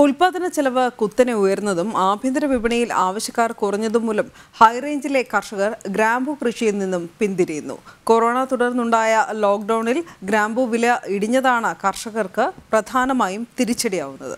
ഉൽപാദന ചെലവ് കുത്തനെ ഉയർന്നതും ആഭ്യന്തര വിപണിയിൽ ആവശ്യക്കാർ കുറഞ്ഞതും മൂലം ഹൈറേഞ്ചിലെ കർഷകർ ഗ്രാമ്പു കൃഷിയിൽ നിന്നും പിന്തിരിയുന്നു കൊറോണ തുടർന്നുണ്ടായ ലോക്ക്ഡൌണിൽ ഗ്രാമ്പു വില ഇടിഞ്ഞതാണ് കർഷകർക്ക് പ്രധാനമായും തിരിച്ചടിയാവുന്നത്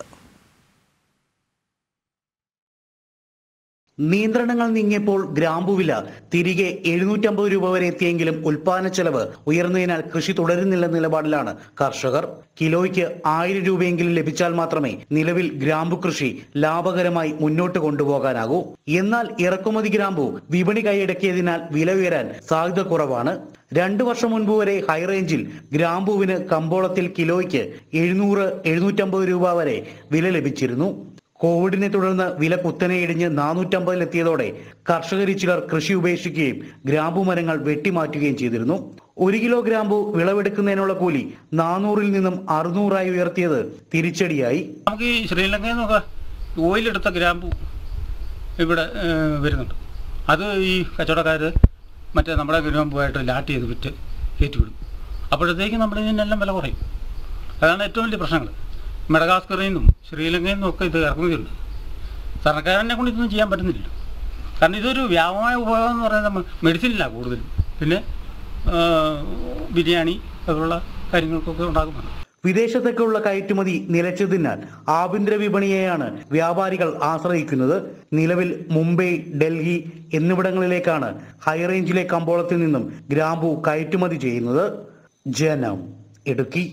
നിയന്ത്രണങ്ങൾ നീങ്ങിയപ്പോൾ ഗ്രാമ്പുവില തിരികെ എഴുന്നൂറ്റമ്പത് രൂപ വരെ എത്തിയെങ്കിലും ഉൽപാദന ചെലവ് ഉയർന്നതിനാൽ കൃഷി തുടരുന്നില്ല നിലപാടിലാണ് കർഷകർ കിലോയ്ക്ക് ആയിരം രൂപയെങ്കിലും ലഭിച്ചാൽ മാത്രമേ നിലവിൽ ഗ്രാമ്പു കൃഷി ലാഭകരമായി മുന്നോട്ട് കൊണ്ടുപോകാനാകൂ എന്നാൽ ഇറക്കുമതി ഗ്രാമ്പു വിപണി കൈയടക്കിയതിനാൽ വില ഉയരാൻ സാധ്യത കുറവാണ് രണ്ടു വർഷം മുൻപ് വരെ ഹൈറേഞ്ചിൽ ഗ്രാമ്പുവിന് കമ്പോളത്തിൽ കിലോയ്ക്ക് എഴുന്നൂറ് എഴുന്നൂറ്റമ്പത് രൂപ വരെ വില ലഭിച്ചിരുന്നു കോവിഡിനെ തുടർന്ന് വില കുത്തനെ ഇടിഞ്ഞ് നാനൂറ്റമ്പതിലെത്തിയതോടെ കർഷകരിൽ ചിലർ കൃഷി ഉപേക്ഷിക്കുകയും ഗ്രാമ്പു മരങ്ങൾ വെട്ടിമാറ്റുകയും ചെയ്തിരുന്നു ഒരു കിലോ ഗ്രാമ്പു വിളവെടുക്കുന്നതിനുള്ള കൂലി നാനൂറിൽ നിന്നും അറുന്നൂറായി ഉയർത്തിയത് തിരിച്ചടിയായി നമുക്ക് ഈ ശ്രീലങ്കയിൽ നോക്കാം ഓയിലെടുത്ത ഗ്രാമ്പു ഇവിടെ വരുന്നുണ്ട് അത് ഈ കച്ചവടക്കാർ മറ്റേ നമ്മുടെ ഗ്രാമ്പുമായിട്ട് ലാറ്റ് ചെയ്ത് വിറ്റ് കയറ്റി വിടും അപ്പോഴത്തേക്കും നമ്മുടെ ഇതിനെല്ലാം വില കുറയും അതാണ് ഏറ്റവും വലിയ പ്രശ്നങ്ങൾ മെഡഗാസ്കറിൽ നിന്നും ശ്രീലങ്കയിൽ നിന്നും ഒക്കെ ഇത് ഇറക്കുമതിയുണ്ട് സർക്കാരിനെ കൊണ്ട് ഇതൊന്നും ചെയ്യാൻ പറ്റുന്നില്ല കാരണം ഇതൊരു വ്യാപകമായ ഉപയോഗം എന്ന് പറയുന്നത് മെഡിസിനിലാണ് കൂടുതലും പിന്നെ ബിരിയാണി അതുള്ള കാര്യങ്ങൾക്കൊക്കെ ഉണ്ടാകുന്നുണ്ട് വിദേശത്തേക്കുള്ള കയറ്റുമതി നിലച്ചതിനാൽ ആഭ്യന്തര വിപണിയെയാണ് വ്യാപാരികൾ ആശ്രയിക്കുന്നത് നിലവിൽ മുംബൈ ഡൽഹി എന്നിവിടങ്ങളിലേക്കാണ് ഹൈറേഞ്ചിലെ കമ്പോളത്തിൽ നിന്നും ഗ്രാമ്പു കയറ്റുമതി ചെയ്യുന്നത് ജനം ഇടുക്കി